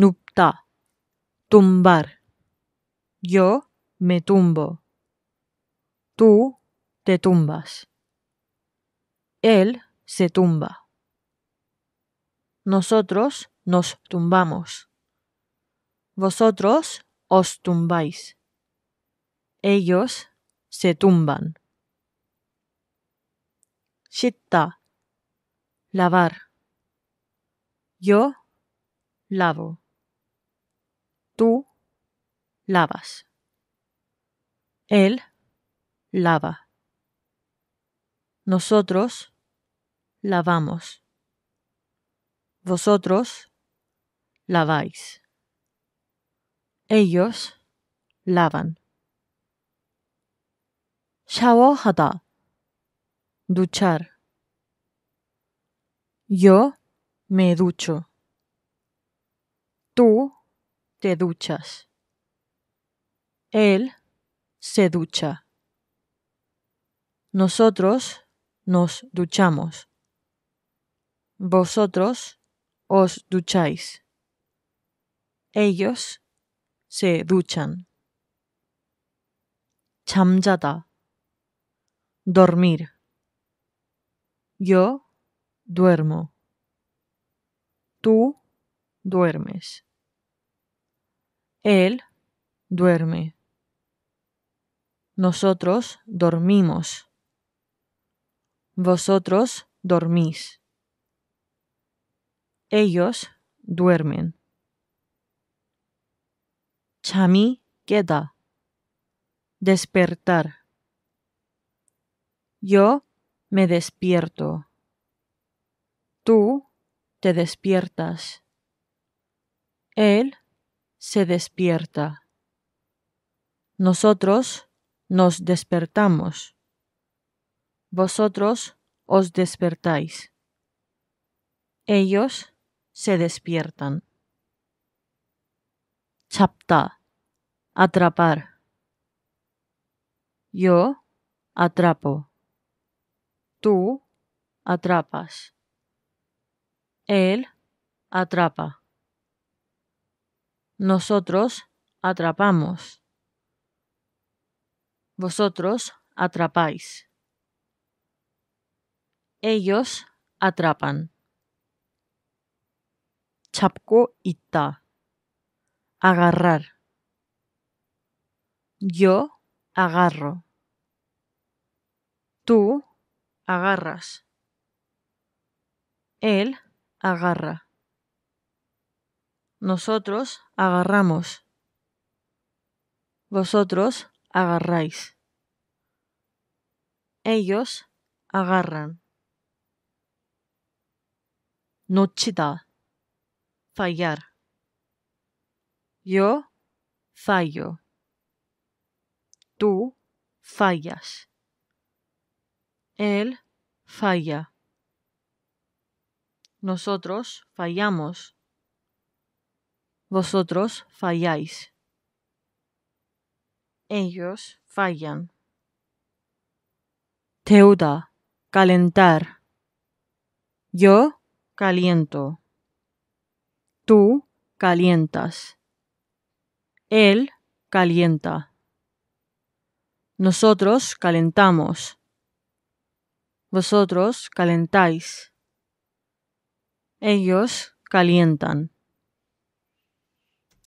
Nupta. Tumbar. Yo me tumbo. Tú te tumbas. Él se tumba. Nosotros nos tumbamos. Vosotros os tumbáis. Ellos se tumban. Shitta. Lavar. Yo lavo. Tú lavas. Él lava. Nosotros lavamos. Vosotros laváis. Ellos lavan. Shawohada. Duchar. Yo me ducho. Tú te duchas. Él se ducha. Nosotros nos duchamos. Vosotros os ducháis. Ellos se duchan. chamjata. Dormir. Yo duermo. Tú duermes. Él duerme. Nosotros dormimos. Vosotros dormís. Ellos duermen. Chami queda. Despertar. Yo me despierto. Tú te despiertas. Él se despierta. Nosotros nos despertamos. Vosotros os despertáis. Ellos se despiertan. Chapta. Atrapar. Yo atrapo. Tú atrapas. Él atrapa. Nosotros atrapamos. Vosotros atrapáis. Ellos atrapan. Chapco 있다. Agarrar. Yo agarro. Tú agarras. Él agarra. Nosotros agarramos. Vosotros agarráis. Ellos agarran. Nochita. Fallar. Yo fallo. Tú fallas. Él falla. Nosotros fallamos vosotros falláis. Ellos fallan. Teuda, calentar. Yo caliento. Tú calientas. Él calienta. Nosotros calentamos. Vosotros calentáis. Ellos calientan.